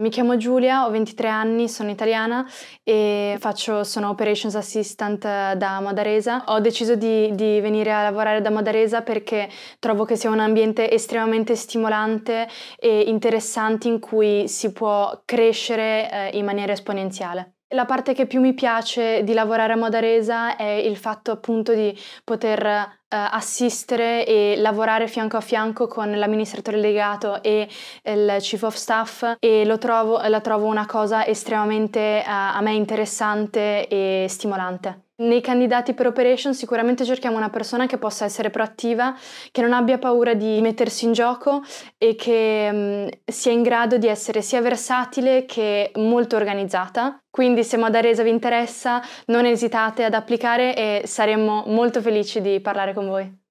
Mi chiamo Giulia, ho 23 anni, sono italiana e faccio, sono operations assistant eh, da Modaresa. Ho deciso di, di, venire a lavorare da Modaresa perché trovo che sia un ambiente estremamente stimolante e interessante in cui si può crescere eh, in maniera esponenziale. La parte che più mi piace di lavorare a Modaresa è il fatto appunto di poter eh, assistere e lavorare fianco a fianco con l'amministratore legato e il chief of staff e trovo, la trovo una cosa estremamente eh, a me interessante e stimolante. Nei candidati per Operation sicuramente cerchiamo una persona che possa essere proattiva, che non abbia paura di mettersi in gioco e che um, sia in grado di essere sia versatile che molto organizzata. Quindi se Modaresa vi interessa non esitate ad applicare e saremmo molto felici di parlare con voi.